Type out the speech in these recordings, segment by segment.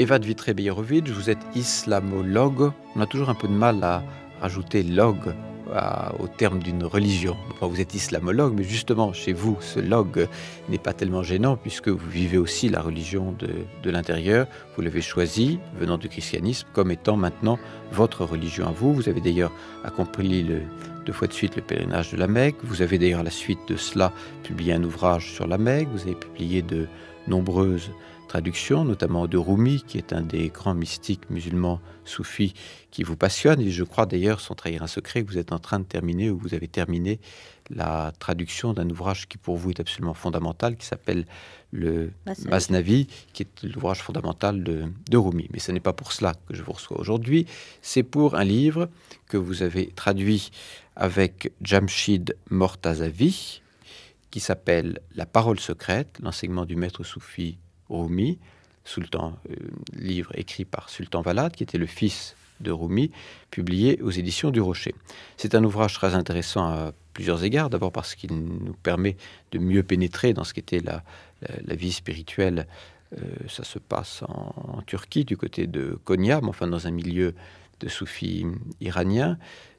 Eva vitré beyerovic vous êtes islamologue. On a toujours un peu de mal à rajouter log au terme d'une religion. Enfin, vous êtes islamologue, mais justement, chez vous, ce log n'est pas tellement gênant puisque vous vivez aussi la religion de, l'intérieur. Vous l'avez choisie, venant du christianisme, comme étant maintenant votre religion à vous. Vous avez d'ailleurs accompli le, deux fois de suite le pèlerinage de la Mecque. Vous avez d'ailleurs, à la suite de cela, publié un ouvrage sur la Mecque. Vous avez publié de nombreuses traduction, notamment de Rumi, qui est un des grands mystiques musulmans soufis qui vous passionne. Et je crois d'ailleurs, sans trahir un secret, que vous êtes en train de terminer ou vous avez terminé la traduction d'un ouvrage qui pour vous est absolument fondamental, qui s'appelle le Masnavi. qui est l'ouvrage fondamental de, de, Rumi. Mais ce n'est pas pour cela que je vous reçois aujourd'hui, c'est pour un livre que vous avez traduit avec Jamshid Mortazavi, qui s'appelle La parole secrète, l'enseignement du maître soufi Rumi, Sultan, euh, livre écrit par Sultan Valad, qui était le fils de Rumi, publié aux éditions du Rocher. C'est un ouvrage très intéressant à plusieurs égards. D'abord parce qu'il nous permet de mieux pénétrer dans ce qu'était la, vie spirituelle. Euh, ça se passe en, Turquie, du côté de Konya, mais enfin dans un milieu de soufis iraniens,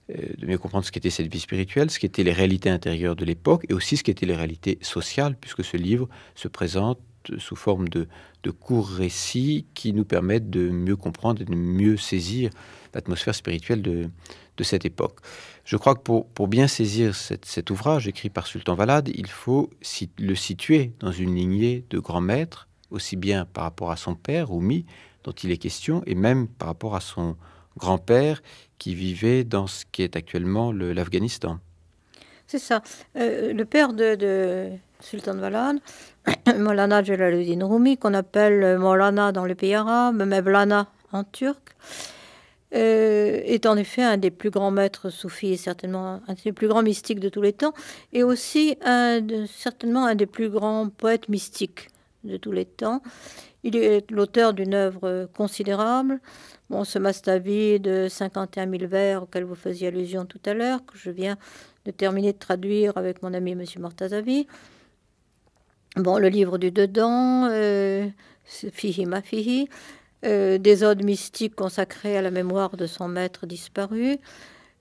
euh, de mieux comprendre ce qu'était cette vie spirituelle, ce qu'étaient les réalités intérieures de l'époque et aussi ce qu'étaient les réalités sociales, puisque ce livre se présente euh, sous forme de, courts récits qui nous permettent de mieux comprendre et de mieux saisir l'atmosphère spirituelle de, cette époque. Je crois que pour, bien saisir cet ouvrage écrit par Sultan Valade, il faut le situer dans une lignée de grands maîtres, aussi bien par rapport à son père, Oumi, dont il est question, et même par rapport à son grand-père qui vivait dans ce qui est actuellement l'Afghanistan. C'est ça. Euh, le père de, de Sultan Valade Molana Jalaluddin Rumi, qu'on appelle euh, Molana dans les pays arabes, Mevlana en turc, euh, est en effet un des plus grands maîtres soufis et certainement un des plus grands mystiques de tous les temps, et aussi certainement un des plus grands poètes mystiques de tous les temps. Il est l'auteur d'une œuvre considérable. Bon, ce Mastavi de 51 000 vers auxquels vous faisiez allusion tout à l'heure, que je viens de terminer de traduire avec mon ami M. Mortazavi, Bon, le livre du dedans, euh, Fihi ma fihi, euh, des odes mystiques consacrées à la mémoire de son maître disparu,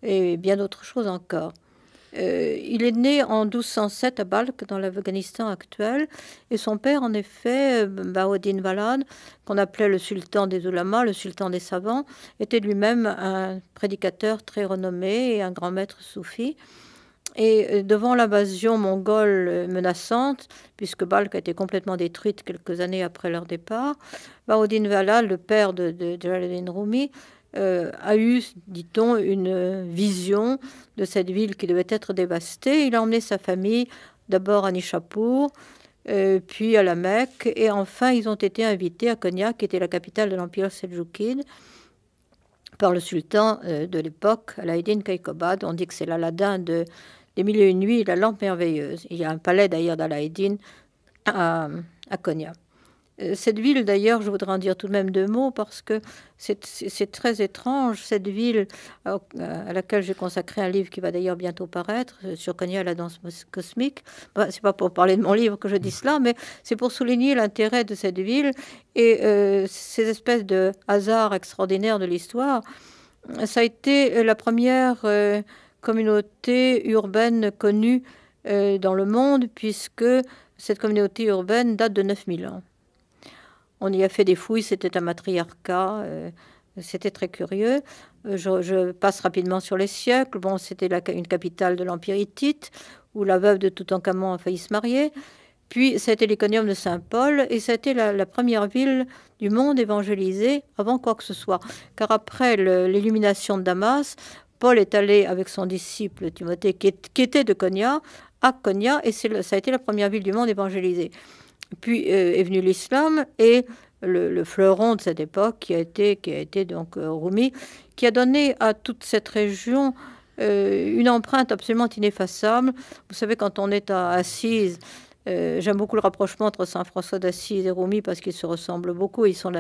et bien d'autres choses encore. Euh, il est né en 1207 à Balkh, dans l'Afghanistan actuel, et son père, en effet, euh, Baoudin Valad, qu'on appelait le sultan des ulamas, le sultan des savants, était lui-même un prédicateur très renommé et un grand maître soufi. Et euh, devant l'invasion mongole euh, menaçante, puisque Balkh a été complètement détruite quelques années après leur départ, Baoudin Vala, le père de, de Jalaluddin Rumi, euh, a eu, dit-on, une vision de cette ville qui devait être dévastée. Il a emmené sa famille d'abord à Nishapur, puis à la Mecque, et enfin ils ont été invités à Konya, qui était la capitale de l'Empire seljoukide par le sultan de l'époque, Alaeddin Kaykobad. On dit que c'est l'Aladin de, Mille et Une Nuits La Lampe Merveilleuse. Il y a un palais d'ailleurs d'Alaïdine à, à Konya. Euh, cette ville, d'ailleurs, je voudrais en dire tout de même deux mots parce que c'est très étrange. Cette ville euh, à, laquelle j'ai consacré un livre qui va d'ailleurs bientôt paraître euh, sur Konya, la danse cosmique. Bah, c'est pas pour parler de mon livre que je dis cela, mais c'est pour souligner l'intérêt de cette ville et ces espèces de hasards extraordinaires de l'histoire. Ça a été la première communauté urbaine connue euh, dans le monde, puisque cette communauté urbaine date de 9000 ans. On y a fait des fouilles, c'était un matriarcat, euh, c'était très curieux. Euh, je, passe rapidement sur les siècles. Bon, c'était une capitale de l'Empire hittite, où la veuve de Toutankhamon a failli se marier. Puis, c'était l'iconium de Saint-Paul, et c'était la, la première ville du monde évangélisée avant quoi que ce soit. Car après l'illumination de Damas, Paul est allé avec son disciple Timothée, qui, était de Cogna, à Cogna, et ça a été la première ville du monde évangélisée. Puis euh, est venu l'islam et le, fleuron de cette époque, qui a été, qui donc euh, qui a donné à toute cette région euh, une empreinte absolument ineffaçable. Vous savez, quand on est à Assise, euh, j'aime beaucoup le rapprochement entre Saint François d'Assise et Rumi parce qu'ils se ressemblent beaucoup. Ils sont,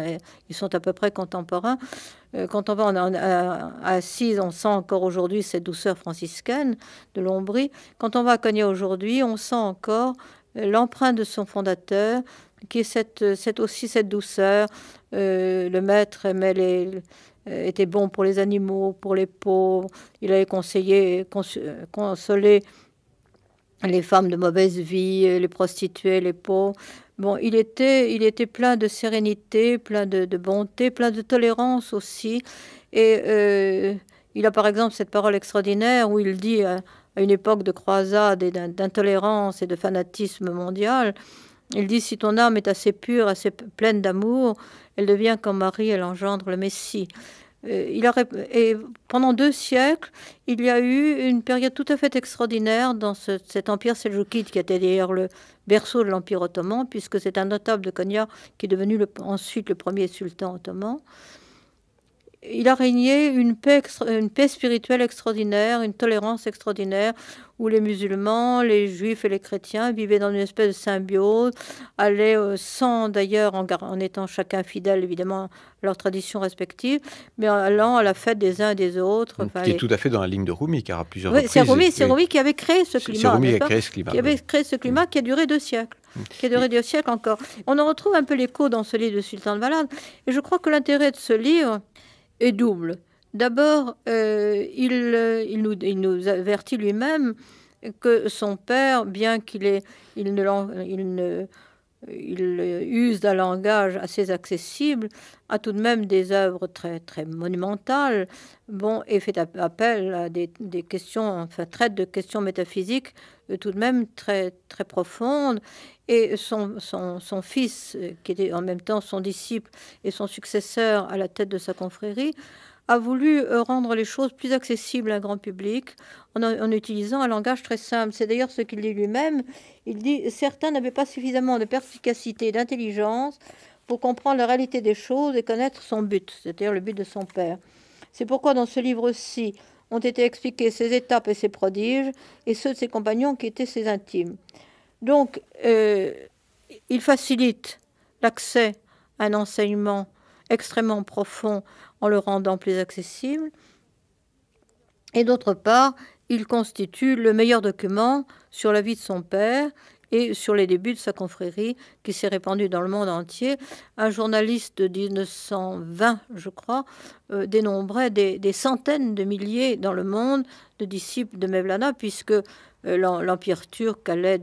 ils sont à peu près contemporains. quand euh, on va à, Assise, on sent encore aujourd'hui cette douceur franciscaine de l'ombrie. Quand on va à Cognac aujourd'hui, on sent encore l'empreinte de son fondateur, qui est aussi cette douceur. Euh, le maître aimait était bon pour les animaux, pour les pauvres. Il avait conseillé, consolé les femmes de mauvaise vie, euh, les prostituées, les pauvres. Bon, il était, il était plein de sérénité, plein de, bonté, plein de tolérance aussi. Et euh, il a par exemple cette parole extraordinaire où il dit, à, une époque de croisade et d'intolérance et de fanatisme mondial, il dit, si ton âme est assez pure, assez pleine d'amour, elle devient comme Marie, elle engendre le Messie. Euh, et pendant deux siècles, il y a eu une période tout à fait extraordinaire dans cet empire seljoukite qui était d'ailleurs le berceau de l'empire ottoman, puisque c'est un notable de Konya qui est devenu ensuite le premier sultan ottoman il a régné une paix, spirituelle extraordinaire, une tolérance extraordinaire, où les musulmans, les juifs et les chrétiens vivaient dans une espèce de symbiose, allaient euh, sans d'ailleurs, en, étant chacun fidèle évidemment à leurs traditions respectives, mais en allant à la fête des uns et des autres. tout à fait dans la ligne de Rumi, car à plusieurs oui, C'est Rumi, qui avait créé ce climat. C'est Rumi qui a créé ce climat. Qui avait créé ce climat qui a duré deux siècles. Qui a duré mm. deux siècles encore. On en retrouve un peu l'écho dans ce livre de Sultan de Valade. Et je crois que l'intérêt de ce livre, double. D'abord, euh, il, euh, il, nous, avertit lui-même que son père, bien qu'il il ne, il ne il use d'un langage assez accessible, a tout de même des œuvres très, très monumentales, bon, et fait appel à des, des questions, enfin traite de questions métaphysiques euh, tout de même très, très profonde. Et son, son, fils, euh, qui était en même temps son disciple et son successeur à la tête de sa confrérie, a voulu euh, rendre les choses plus accessibles à un grand public en, utilisant un langage très simple. C'est d'ailleurs ce qu'il dit lui-même. Il dit, certains n'avaient pas suffisamment de perspicacité et d'intelligence pour comprendre la réalité des choses et connaître son but, c'est-à-dire le but de son père. C'est pourquoi dans ce livre-ci, ont été expliquées ses étapes et ses prodiges, et ceux de ses compagnons qui étaient ses intimes. Donc, euh, il facilite l'accès à un enseignement extrêmement profond en le rendant plus accessible. Et d'autre part, il constitue le meilleur document sur la vie de son père et sur les débuts de sa confrérie qui s'est répandue dans le monde entier. Un journaliste de 1920, je crois, euh, dénombrait des, centaines de milliers dans le monde de disciples de Mevlana, puisque euh, l'Empire turc allait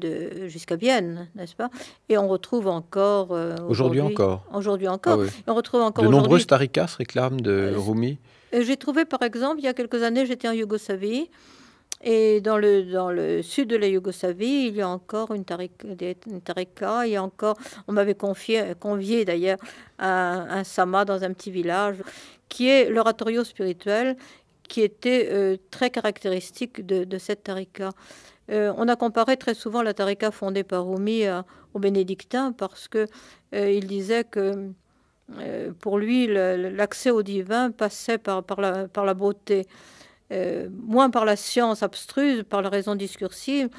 jusqu'à Vienne, n'est-ce pas Et on retrouve encore... Euh, aujourd'hui encore Aujourd'hui ah encore. on retrouve encore de nombreuses tarikas réclament de Rumi. J'ai trouvé, par exemple, il y a quelques années, j'étais en Yougoslavie, et dans le, dans le sud de la Yougoslavie, il y a encore une tarika, il y a encore, on m'avait convié d'ailleurs à un, sama dans un petit village, qui est l'oratorio spirituel, qui était euh, très caractéristique de, cette tarika. Euh, on a comparé très souvent la tarika fondée par Rumi euh, au aux bénédictins parce que il disait que pour lui l'accès au divin passait par, par, la, par la beauté. Euh, moins par la science abstruse, par la raison discursive,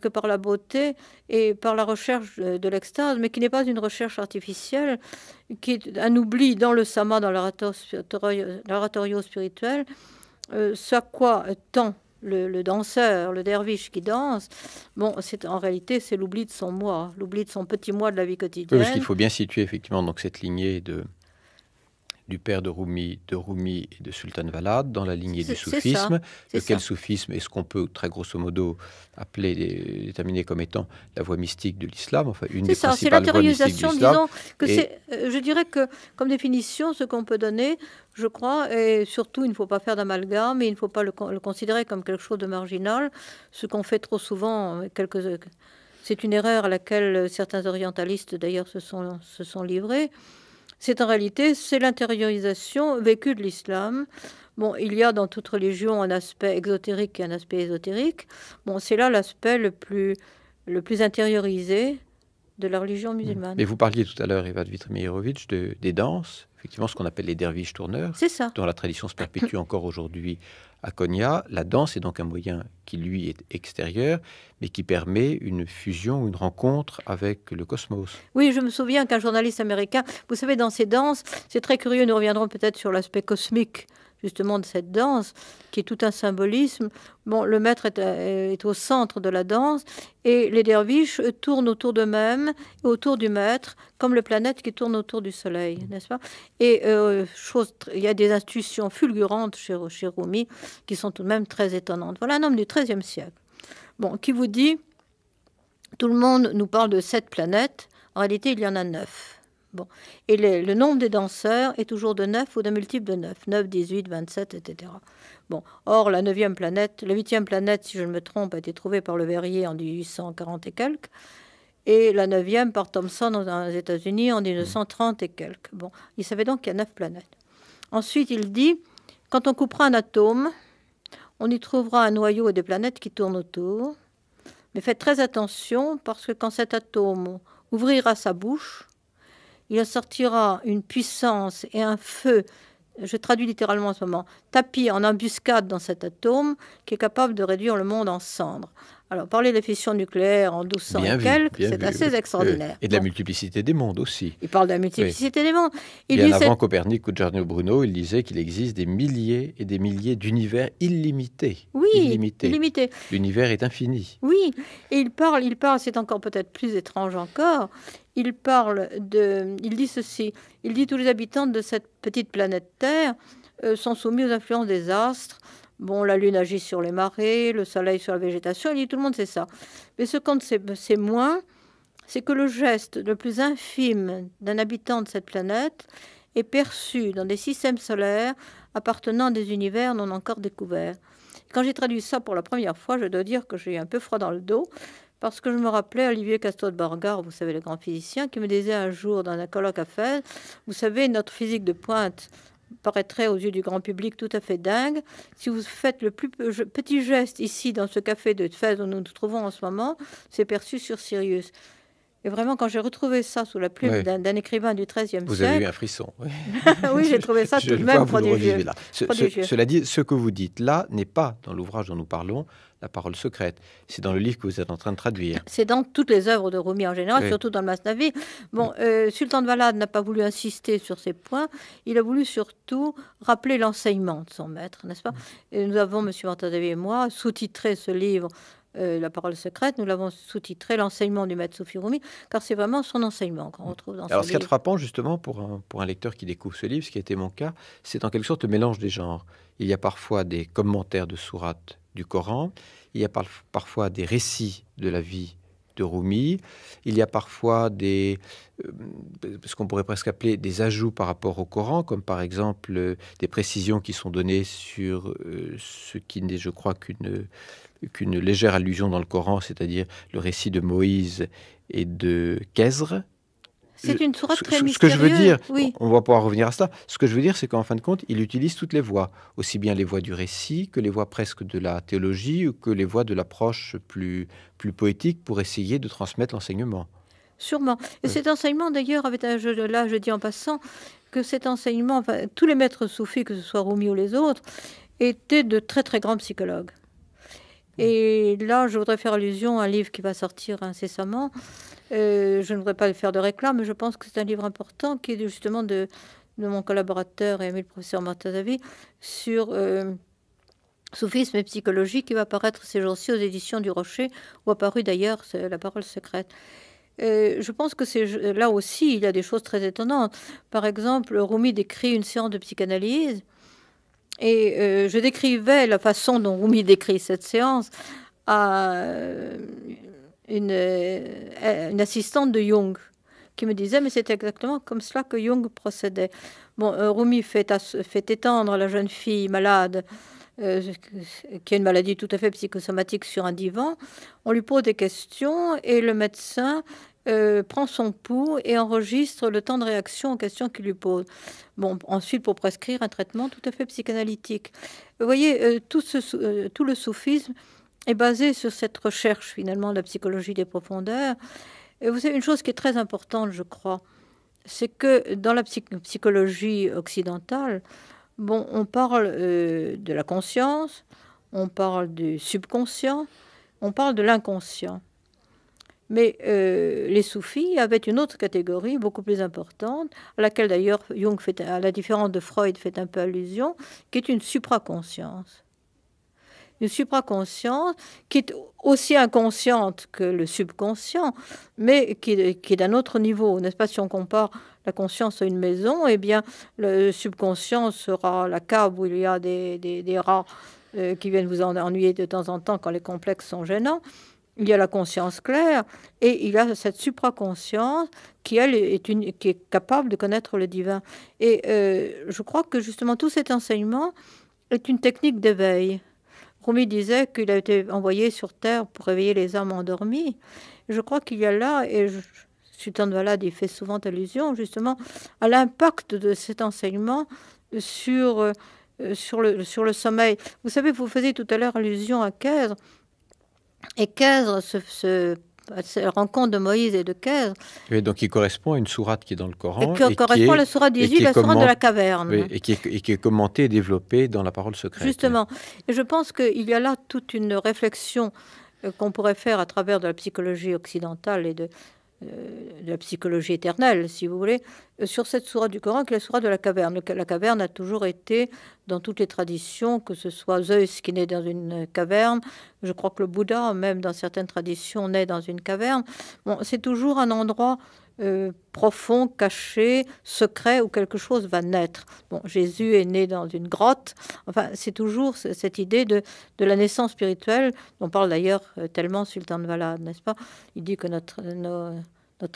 que par la beauté et par la recherche de l'extase, mais qui n'est pas une recherche artificielle, qui est un oubli dans le sama, dans l'oratorio spirituel, euh, ce à quoi tend le, danseur, le derviche qui danse, bon, c'est en réalité c'est l'oubli de son moi, l'oubli de son petit moi de la vie quotidienne. Oui, qu'il faut bien situer effectivement donc cette lignée de du père de Rumi, de Rumi et de Sultan Valad, dans la lignée du soufisme. Lequel soufisme est-ce qu'on peut très grosso modo appeler, déterminer comme étant la voie mystique de l'islam Enfin, une ça, c'est l'intériorisation, disons, que c'est, euh, je dirais que comme définition, ce qu'on peut donner, je crois, et surtout, il ne faut pas faire d'amalgame, et il ne faut pas le, considérer comme quelque chose de marginal, ce qu'on fait trop souvent, euh, quelques... Euh, c'est une erreur à laquelle certains orientalistes d'ailleurs se sont, se sont livrés c'est en réalité c'est l'intériorisation vécue de l'islam. Bon, il y a dans toute religion un aspect exotérique et un aspect ésotérique. Bon, c'est là l'aspect le plus, le plus intériorisé de la religion mm. musulmane. Mais vous parliez tout à l'heure, Eva vitry de, des danses, effectivement ce qu'on appelle les derviches tourneurs, C'est ça. dont la tradition se perpétue encore aujourd'hui à Konya. La danse est donc un moyen qui, lui, est extérieur, mais qui permet une fusion, une rencontre avec le cosmos. Oui, je me souviens qu'un journaliste américain, vous savez, dans ces danses, c'est très curieux, nous reviendrons peut-être sur l'aspect cosmique justement de cette danse, qui est tout un symbolisme. Bon, le maître est, euh, au centre de la danse et les derviches tournent autour d'eux-mêmes, autour du maître, comme les planètes qui tournent autour du soleil, n'est-ce pas Et euh, il y a des institutions fulgurantes chez, chez Rumi qui sont tout de même très étonnantes. Voilà un homme du XIIIe siècle. Bon, qui vous dit, tout le monde nous parle de sept planètes. En réalité, il y en a neuf. Et le nombre des danseurs est toujours de 9 ou d'un multiple de 9. 9, 18, 27, etc. Bon. Or, la neuvième planète, la huitième planète, si je ne me trompe, a été trouvée par le Verrier en 1840 et quelques. Et la neuvième par Thomson les États-Unis en 1930 et quelques. Bon. Il savait donc qu'il y a 9 planètes. Ensuite, il dit, quand on coupera un atome, on y trouvera un noyau et des planètes qui tournent autour. Mais faites très attention parce que quand cet atome ouvrira sa bouche, il sortira une puissance et un feu, je traduis littéralement en ce moment, tapis en embuscade dans cet atome, qui est capable de réduire le monde en cendres. Alors, parler de fission nucléaire en 1200 et quelques, c'est assez euh, extraordinaire. Et de la multiplicité des mondes aussi. Il parle de la multiplicité des mondes. Il bien avant Copernic ou Giordano Bruno, il disait qu'il existe des milliers et des milliers d'univers illimités. Oui, illimités. L'univers est infini. Oui, et il parle, il parle, c'est encore peut-être plus étrange encore, il parle de... Il dit ceci, il dit tous les habitants de cette petite planète Terre euh, sont soumis aux influences des astres, Bon, la lune agit sur les marées, le soleil sur la végétation, il tout le monde sait ça. Mais ce qu'on c'est moins, c'est que le geste le plus infime d'un habitant de cette planète est perçu dans des systèmes solaires appartenant à des univers non encore découverts. Quand j'ai traduit ça pour la première fois, je dois dire que j'ai eu un peu froid dans le dos, parce que je me rappelais Olivier Castor de Borgard, vous savez, le grand physicien, qui me disait un jour dans un colloque à Fès, vous savez, notre physique de pointe paraîtrait aux yeux du grand public tout à fait dingue. Si vous faites le plus petit geste ici dans ce café de fête où nous nous trouvons en ce moment, c'est perçu sur Sirius. Et vraiment, quand j'ai retrouvé ça sous la plume d'un écrivain du XIIIe siècle. Vous avez eu un frisson. Oui, oui j'ai trouvé ça tout de même prodigieux. cela dit, ce que vous dites là n'est pas dans l'ouvrage dont nous parlons. La parole secrète. C'est dans le livre que vous êtes en train de traduire. C'est dans toutes les œuvres de Rumi en général, surtout dans le Masnavi. Bon, euh, Sultan de Valade n'a pas voulu insister sur ces points. Il a voulu surtout rappeler l'enseignement de son maître, n'est-ce pas mm. et Nous avons, M. Vantadavi et moi, sous-titré ce livre euh, la parole secrète, nous l'avons sous-titré L'enseignement du maître car c'est vraiment son enseignement qu'on mm. retrouve dans Alors, ce, qui est frappant, justement, pour un, pour lecteur qui découvre ce livre, ce qui a été mon cas, c'est en quelque sorte le mélange des genres. Il y a parfois des commentaires de sourates du Coran, il y a parfois des récits de la vie de Rumi. Il y a parfois des, euh, ce qu'on pourrait presque appeler des ajouts par rapport au Coran, comme par exemple euh, des précisions qui sont données sur euh, ce qui n'est, je crois, qu'une qu'une légère allusion dans le Coran, c'est-à-dire le récit de Moïse et de Kézre. C'est une sourate très mystérieuse. Ce que je veux dire, oui. on va pouvoir revenir à ça. Ce que je veux dire, c'est qu'en fin de compte, il utilise toutes les voies, aussi bien les voies du récit que les voies presque de la théologie ou que les voies de l'approche plus, plus poétique pour essayer de transmettre l'enseignement. Sûrement. Et cet enseignement, d'ailleurs, avait un euh, jeu là, je dis en passant que cet enseignement, tous les maîtres soufis, que ce soit Rumi ou les autres, étaient de très très grands psychologues. Mm. Et là, je voudrais faire allusion à un livre qui va sortir incessamment, euh, je ne voudrais pas faire de réclame, mais je pense que c'est un livre important qui est justement de, mon collaborateur et ami le professeur Martin Zavi sur euh, soufisme et psychologie qui va paraître ces jours-ci aux éditions du Rocher, où paru d'ailleurs la parole secrète. Euh, je pense que c'est là aussi, il y a des choses très étonnantes. Par exemple, Rumi décrit une séance de psychanalyse et euh, je décrivais la façon dont Rumi décrit cette séance à une, euh, une assistante de Jung qui me disait, mais c'est exactement comme cela que Jung procédait. Bon, euh, Rumi fait, étendre la jeune fille malade, euh, qui a une maladie tout à fait psychosomatique, sur un divan. On lui pose des questions et le médecin prend son pouls et enregistre le temps de réaction aux questions qu'il lui pose. Bon, ensuite, pour prescrire un traitement tout à fait psychanalytique. Vous voyez, tout, tout le soufisme est basée sur cette recherche finalement de la psychologie des profondeurs. Et vous savez, une chose qui est très importante, je crois, c'est que dans la psychologie occidentale, bon, on parle euh, de la conscience, on parle du subconscient, on parle de l'inconscient. Mais euh, les soufis avaient une autre catégorie beaucoup plus importante, à laquelle d'ailleurs Jung, fait, à la différence de Freud, fait un peu allusion, qui est une supraconscience. Une supraconscience qui est aussi inconsciente que le subconscient, mais qui, est d'un autre niveau. N'est-ce pas si on compare la conscience à une maison, eh bien le subconscient sera la cave où il y a des, des, rats euh, qui viennent vous ennuyer de temps en temps quand les complexes sont gênants. Il y a la conscience claire et il y a cette supraconscience qui, elle, est, une, qui est capable de connaître le divin. Et euh, je crois que justement tout cet enseignement est une technique d'éveil. Rumi disait qu'il a été envoyé sur terre pour réveiller les hommes endormis. Je crois qu'il y a là, et je, Sultan Valad il fait souvent allusion justement à l'impact de cet enseignement sur, euh, sur, le, sur le sommeil. Vous savez, vous faisiez tout à l'heure allusion à Kaiser, et se bah, la rencontre de Moïse et de Kézre. et donc il correspond à une sourate qui est dans le Coran. Et qui correspond à la sourate 18, la sourate de la caverne. et, qui est, et, qui est, commentée et développée dans la parole secrète. Justement. Et je pense qu'il y a là toute une réflexion euh, qu'on pourrait faire à travers de la psychologie occidentale et de, de euh, la psychologie éternelle, si vous voulez, euh, sur cette sourate du Coran, qui est la sourate de la caverne. La caverne a toujours été dans toutes les traditions, que ce soit Zeus qui naît dans une caverne, je crois que le Bouddha, même dans certaines traditions, naît dans une caverne. Bon, c'est toujours un endroit euh, profond, caché, secret où quelque chose va naître. Bon, Jésus est né dans une grotte. Enfin, c'est toujours cette idée de, la naissance spirituelle on parle d'ailleurs euh, tellement Sultan de Valade, n'est-ce pas Il dit que notre,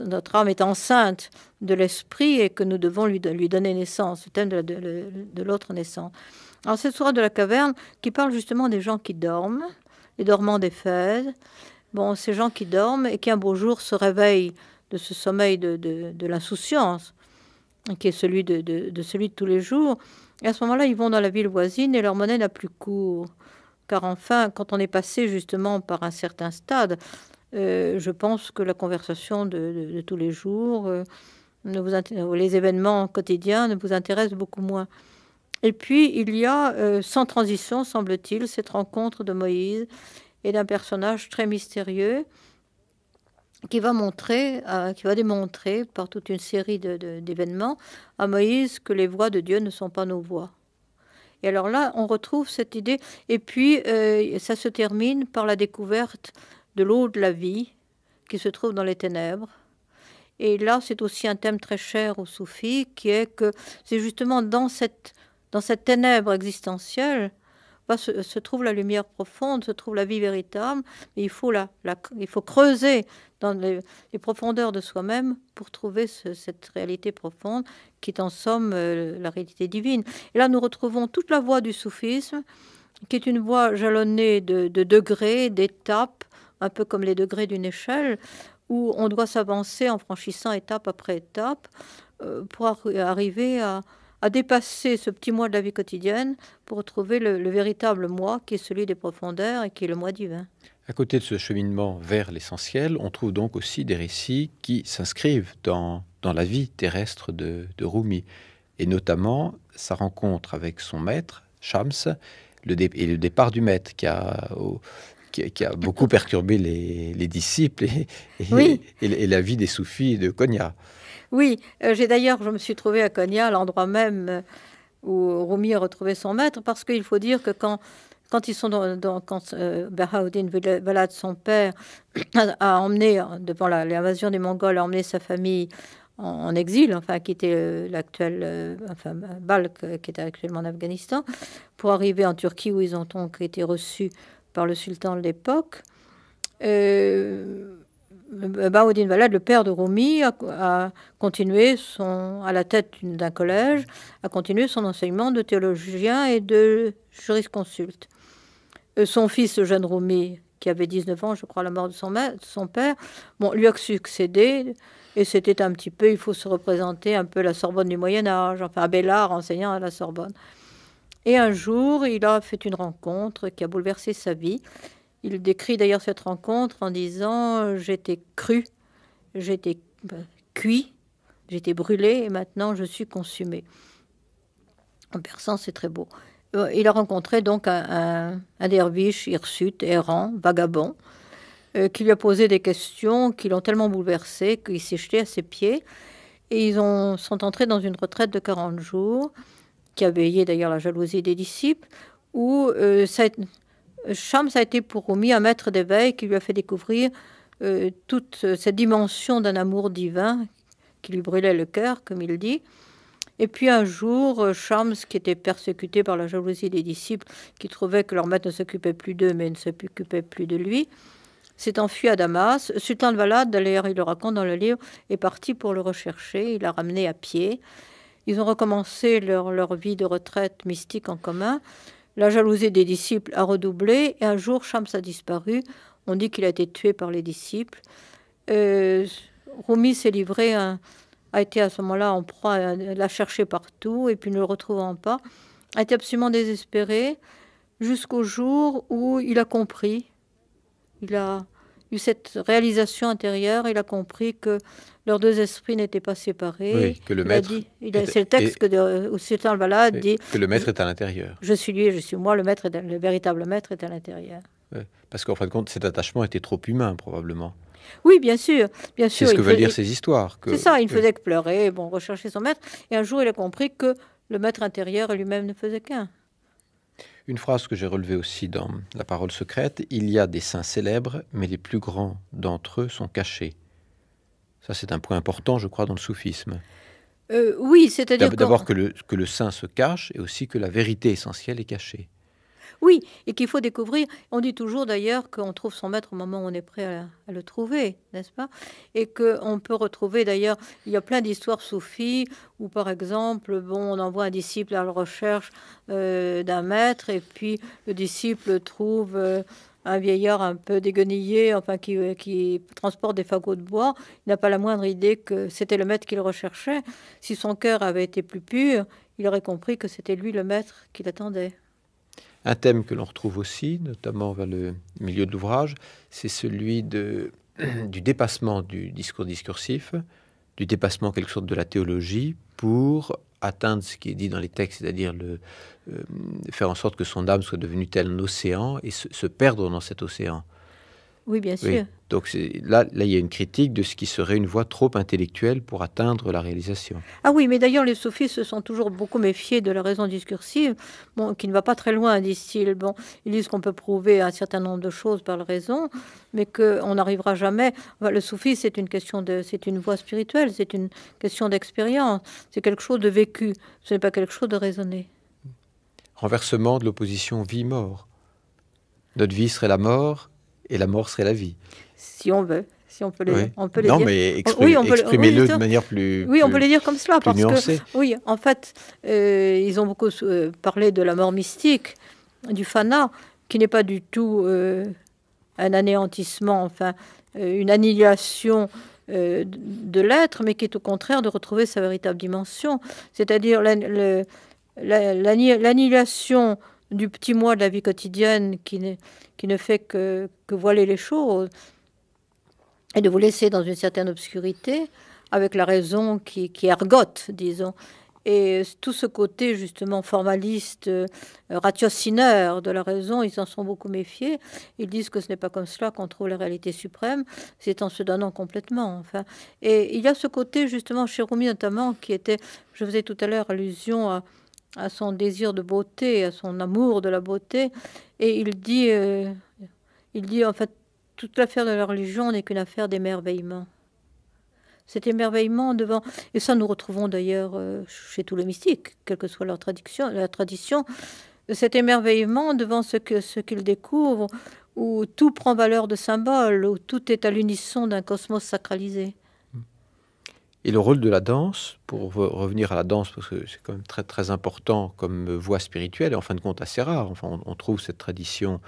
notre, âme est enceinte de l'esprit et que nous devons lui, lui donner naissance, le thème de, de, l'autre naissance. Alors, cette soir de la caverne qui parle justement des gens qui dorment, les dormants d'Éphèse. Bon, ces gens qui dorment et qui un beau jour se réveillent de ce sommeil de, l'insouciance, hein, qui est celui de, celui de tous les jours. Et à ce moment-là, ils vont dans la ville voisine et leur monnaie n'a plus cours. Car enfin, quand on est passé justement par un certain stade, euh, je pense que la conversation de, tous les jours, euh, les événements quotidiens ne vous intéressent beaucoup moins. Et puis, il y a, euh, sans transition, semble-t-il, cette rencontre de Moïse et d'un personnage très mystérieux qui va montrer, euh, qui va démontrer par toute une série d'événements à Moïse que les voies de Dieu ne sont pas nos voies. Et alors là, on retrouve cette idée. Et puis, euh, ça se termine par la découverte de l'eau de la vie qui se trouve dans les ténèbres. Et là, c'est aussi un thème très cher aux soufis, qui est que c'est justement dans cette, dans cette ténèbre existentielle se, trouve la lumière profonde, se trouve la vie véritable. Mais il faut, la, il faut creuser dans les, profondeurs de soi-même pour trouver cette réalité profonde qui est en somme euh, la réalité divine. Et là, nous retrouvons toute la voie du soufisme, qui est une voie jalonnée de, degrés, d'étapes, un peu comme les degrés d'une échelle, où on doit s'avancer en franchissant étape après étape euh, pour arriver à à dépasser ce petit moi de la vie quotidienne pour trouver le, véritable moi qui est celui des profondeurs et qui est le moi divin. À côté de ce cheminement vers l'essentiel, on trouve donc aussi des récits qui s'inscrivent dans, la vie terrestre de, de, Rumi, et notamment sa rencontre avec son maître, Shams, le et le départ du maître qui a, qui, a beaucoup perturbé les, disciples et, et, la vie des soufis de Konya. Oui, euh, j'ai d'ailleurs, je me suis trouvé à Konya, l'endroit même euh, où Rumi a retrouvé son maître, parce qu'il faut dire que quand, quand ils sont dans, quand euh, Balad, son père, a, emmené, devant l'invasion des Mongols, a emmené sa famille en, exil, enfin, qui était l'actuel, enfin, Balk, qui était actuellement en Afghanistan, pour arriver en Turquie, où ils ont donc été reçus par le sultan de l'époque. Euh, Baoudine Valade, le père de Rumi, a, continué son, à la tête d'un collège, a continué son enseignement de théologien et de jurisconsulte. Euh, son fils, le jeune Rumi, qui avait 19 ans, je crois, la mort de son, père, bon, lui a succédé. Et c'était un petit peu, il faut se représenter un peu la Sorbonne du Moyen Âge, enfin Abélard enseignant à la Sorbonne. Et un jour, il a fait une rencontre qui a bouleversé sa vie. Il décrit d'ailleurs cette rencontre en disant euh, J'étais cru, j'étais bah, cuit, j'étais brûlé et maintenant je suis consumé. En persan, c'est très beau. Euh, il a rencontré donc un, derviche hirsute, errant, vagabond, euh, qui lui a posé des questions qui l'ont tellement bouleversé qu'il s'est jeté à ses pieds. Et ils ont, sont entrés dans une retraite de 40 jours, qui a veillé d'ailleurs la jalousie des disciples, où cette Shams euh, a été pour Rumi un maître d'éveil qui lui a fait découvrir euh, toute euh, cette dimension d'un amour divin qui lui brûlait le cœur, comme il dit. Et puis un jour, Shams, qui était persécuté par la jalousie des disciples, qui trouvaient que leur maître ne s'occupait plus d'eux, mais ne s'occupait plus de lui, s'est enfui à Damas. Sultan de Valad, d'ailleurs, il le raconte dans le livre, est parti pour le rechercher. Il l'a ramené à pied. Ils ont recommencé leur, leur vie de retraite mystique en commun. La jalousie des disciples a redoublé et un jour Shams a disparu. On dit qu'il a été tué par les disciples. Euh, Rumi s'est livré, hein, a été à ce moment-là en proie, à l'a chercher partout et puis ne le retrouvant pas, a été absolument désespéré jusqu'au jour où il a compris, il a eu cette réalisation intérieure, il a compris que leurs deux esprits n'étaient pas séparés. Oui, que le maître. C'est le texte que où Sultan balade dit. Que le maître est à l'intérieur. Je suis lui je suis moi, le, maître le véritable maître est à l'intérieur. Parce qu'en fin de compte, cet attachement était trop humain, probablement. Oui, bien sûr, bien sûr. C'est ce que veulent dire ces histoires. C'est ça, il ne faisait que pleurer, bon, rechercher son maître. Et un jour, il a compris que le maître intérieur lui-même ne faisait qu'un. Une phrase que j'ai relevée aussi dans La parole secrète, il y a des saints célèbres, mais les plus grands d'entre eux sont cachés. Ça, c'est un point important, je crois, dans le soufisme. Euh, oui, c'est-à-dire d'abord que le, que le saint se cache et aussi que la vérité essentielle est cachée. Oui, et qu'il faut découvrir. On dit toujours d'ailleurs qu'on trouve son maître au moment où on est prêt à, le trouver, n'est-ce pas Et qu'on peut retrouver d'ailleurs, il y a plein d'histoires soufis où par exemple, bon, on envoie un disciple à la recherche euh, d'un maître et puis le disciple trouve... Euh, un vieillard un peu déguenillé, enfin qui, euh, transporte des fagots de bois, n'a pas la moindre idée que c'était le maître qu'il recherchait. Si son cœur avait été plus pur, il aurait compris que c'était lui le maître qu'il attendait. Un thème que l'on retrouve aussi, notamment vers le milieu de l'ouvrage, c'est celui du dépassement du discours discursif, du dépassement quelque sorte de la théologie pour atteindre ce qui est dit dans les textes, c'est-à-dire le, euh, faire en sorte que son âme soit devenue tel un océan et se, perdre dans cet océan. Oui, bien sûr. Donc là, là, il y a une critique de ce qui serait une voie trop intellectuelle pour atteindre la réalisation. Ah oui, mais d'ailleurs, les sophistes se sont toujours beaucoup méfiés de la raison discursive, bon, qui ne va pas très loin, disent-ils. Bon, ils disent qu'on peut prouver un certain nombre de choses par la raison, mais qu'on n'arrivera jamais. le soufisme, c'est une question de, c'est une voie spirituelle, c'est une question d'expérience, c'est quelque chose de vécu, ce n'est pas quelque chose de raisonné. Renversement de l'opposition vie-mort. Notre vie serait la mort et la mort serait la vie si on veut. Si on peut les, on peut les dire. mais oh, de manière plus. Oui, on peut les dire comme cela, parce oui, en fait, euh, ils ont beaucoup euh, parlé de la mort mystique, du fana, qui n'est pas du tout euh, un anéantissement, enfin, une annihilation de l'être, mais qui est au contraire de retrouver sa véritable dimension, c'est-à-dire l'annihilation du petit moi de la vie quotidienne qui, qui ne fait que, voiler les choses, et de vous laisser dans une certaine obscurité, avec la raison qui, qui disons. Et tout ce côté justement formaliste, euh, ratiocineur de la raison, ils en sont beaucoup méfiés. Ils disent que ce n'est pas comme cela qu'on trouve la réalité suprême, c'est en se donnant complètement. Enfin. Et il y a ce côté justement chez Rumi notamment qui était, je faisais tout à l'heure allusion à, son désir de beauté, à son amour de la beauté. Et il dit, euh, il dit en fait toute l'affaire de la religion n'est qu'une affaire d'émerveillement. Cet émerveillement devant, et ça nous retrouvons d'ailleurs euh, chez tous les mystiques, quelle que soit leur tradition, la tradition, cet émerveillement devant ce que ce qu'ils découvrent, où tout prend valeur de symbole, où tout est à l'unisson d'un cosmos sacralisé. Et le rôle de la danse, pour revenir à la danse, parce que c'est quand même très très important comme voie spirituelle, et en fin de compte assez rare, enfin on trouve cette tradition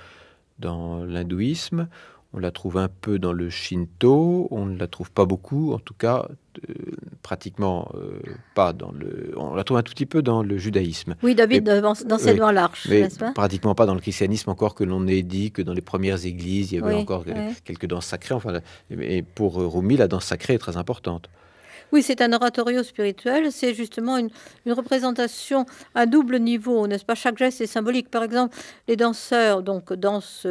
dans l'hindouisme, on la trouve un peu dans le Shinto, on ne la trouve pas beaucoup, en tout cas euh, pratiquement euh, pas dans le. On la trouve un tout petit peu dans le judaïsme. Oui, David, dans dans, ces oui, l'arche, n'est-ce pas Pratiquement pas dans le christianisme, encore que l'on ait dit que dans les premières églises, il y avait encore quelques danses sacrées. Enfin, et pour euh, Rumi, la danse sacrée est très importante. Oui, c'est un oratorio spirituel, c'est justement une, une, représentation à double niveau, n'est-ce pas Chaque geste est symbolique. Par exemple, les danseurs donc dansent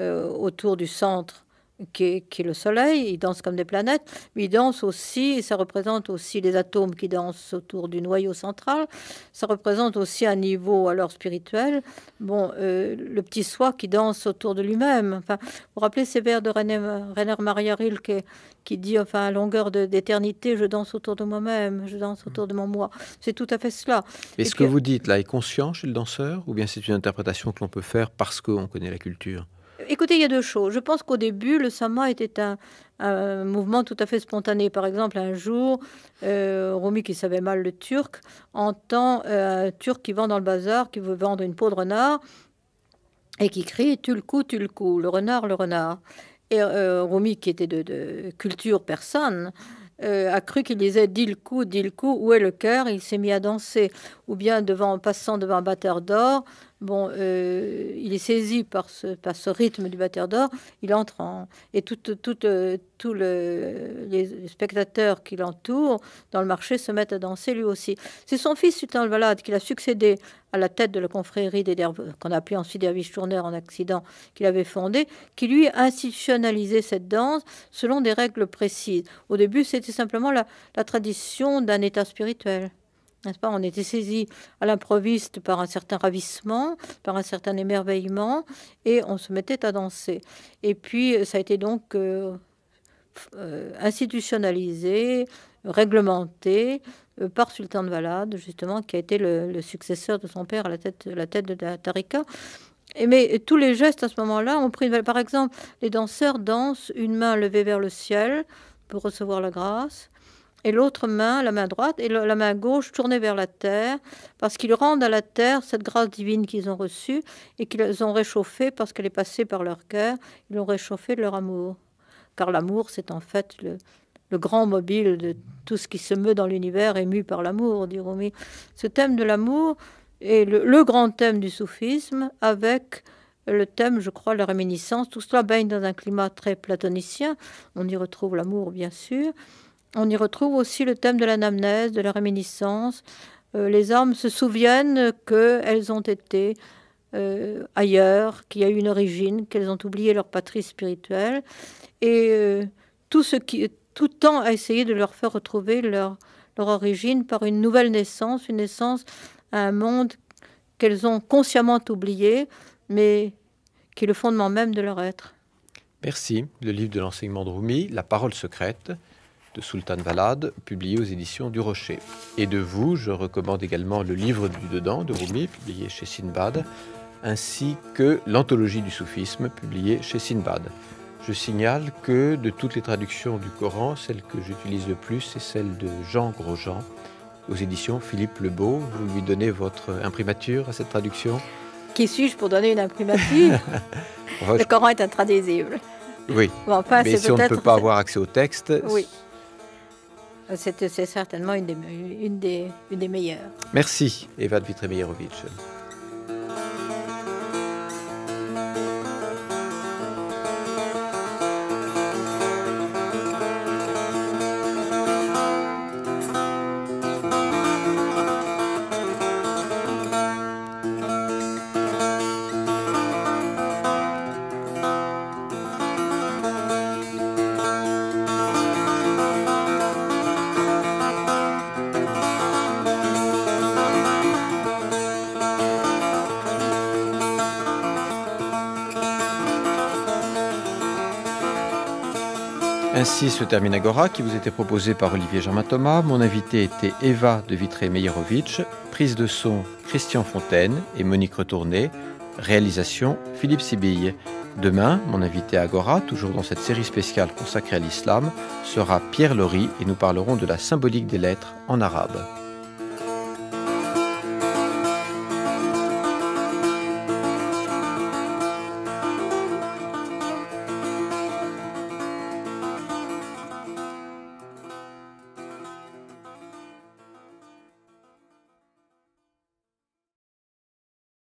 euh, autour du centre qui est, le Soleil. Ils dansent comme des planètes, mais ils dansent aussi, ça représente aussi les atomes qui dansent autour du noyau central. Ça représente aussi un niveau alors spirituel. Bon, euh, le petit soi qui danse autour de lui-même. Enfin, vous vous rappelez ces vers de Rainer, Maria Rilke qui dit, enfin, à longueur d'éternité, je danse autour de moi-même, je danse autour de mon moi. C'est tout à fait cela. Mais ce que vous dites là est conscient chez le danseur, ou bien c'est une interprétation que l'on peut faire parce qu'on connaît la culture Écoutez, il y a deux choses. Je pense qu'au début, le Sama était un, mouvement tout à fait spontané. Par exemple, un jour, euh, qui savait mal le turc, entend euh, un turc qui vend dans le bazar, qui veut vendre une peau de renard, et qui crie « Tulku, Tulku », le renard, le renard. Et euh, qui était de, culture persane, euh, a cru qu'il disait Dilku, le où est le cœur Il s'est mis à danser. Ou bien devant, en passant devant un batteur d'or, Bon, euh, il est saisi par ce, par ce rythme du batteur d'or, il entre en... Et tous euh, le, les spectateurs qui l'entourent dans le marché se mettent à danser lui aussi. C'est son fils, Sultan al Valade, qui l'a succédé à la tête de la confrérie des qu'on appelait ensuite Dervish Tourneur en accident, qu'il avait fondée, qui lui a institutionnalisé cette danse selon des règles précises. Au début, c'était simplement la tradition d'un état spirituel. On était saisi à l'improviste par un certain ravissement, par un certain émerveillement, et on se mettait à danser. Et puis, ça a été donc euh, euh, institutionnalisé, réglementé euh, par Sultan de Valade, justement, qui a été le, successeur de son père à la tête, la tête de la Tarika. Et mais tous les gestes à ce moment-là ont pris. Par exemple, les danseurs dansent une main levée vers le ciel pour recevoir la grâce et l'autre main, la main droite et la main gauche tournée vers la terre, parce qu'ils rendent à la terre cette grâce divine qu'ils ont reçue et qu'ils ont réchauffée parce qu'elle est passée par leur cœur, ils l'ont réchauffé de leur amour. Car l'amour, c'est en fait le, grand mobile de tout ce qui se meut dans l'univers, ému par l'amour, dit Rumi. Ce thème de l'amour est le, le, grand thème du soufisme avec le thème, je crois, la réminiscence. Tout cela baigne dans un climat très platonicien. On y retrouve l'amour, bien sûr. On y retrouve aussi le thème de l'anamnèse, de la réminiscence. Euh, les âmes se souviennent qu'elles ont été euh, ailleurs, qu'il y a eu une origine, qu'elles ont oublié leur patrie spirituelle. Et euh, tout, ce qui, tout temps a essayé de leur faire retrouver leur, leur origine par une nouvelle naissance, une naissance à un monde qu'elles ont consciemment oublié, mais qui est le fondement même de leur être. Merci. Le livre de l'enseignement de Rumi, La parole secrète, de Sultan Valade, publié aux éditions du Rocher. Et de vous, je recommande également le livre du dedans de Rumi, publié chez Sinbad, ainsi que l'anthologie du soufisme, publié chez Sinbad. Je signale que de toutes les traductions du Coran, celle que j'utilise le plus, c'est celle de Jean Grosjean, aux éditions Philippe Lebeau. Vous lui donnez votre imprimature à cette traduction Qui suis-je pour donner une imprimature Le Coran est intraduisible. Oui, mais si on ne peut pas avoir accès au texte, oui. Euh, c'est certainement une des, meilleures. Merci, Eva Dmitremeyerovitch. Ainsi se termine Agora qui vous était proposé par Olivier jean Thomas. Mon invité était Eva de Vitré-Meyerovitch. Prise de son Christian Fontaine et Monique Retourné. Réalisation Philippe Sibille. Demain, mon invité Agora, toujours dans cette série spéciale consacrée à l'islam, sera Pierre Lori et nous parlerons de la symbolique des lettres en arabe.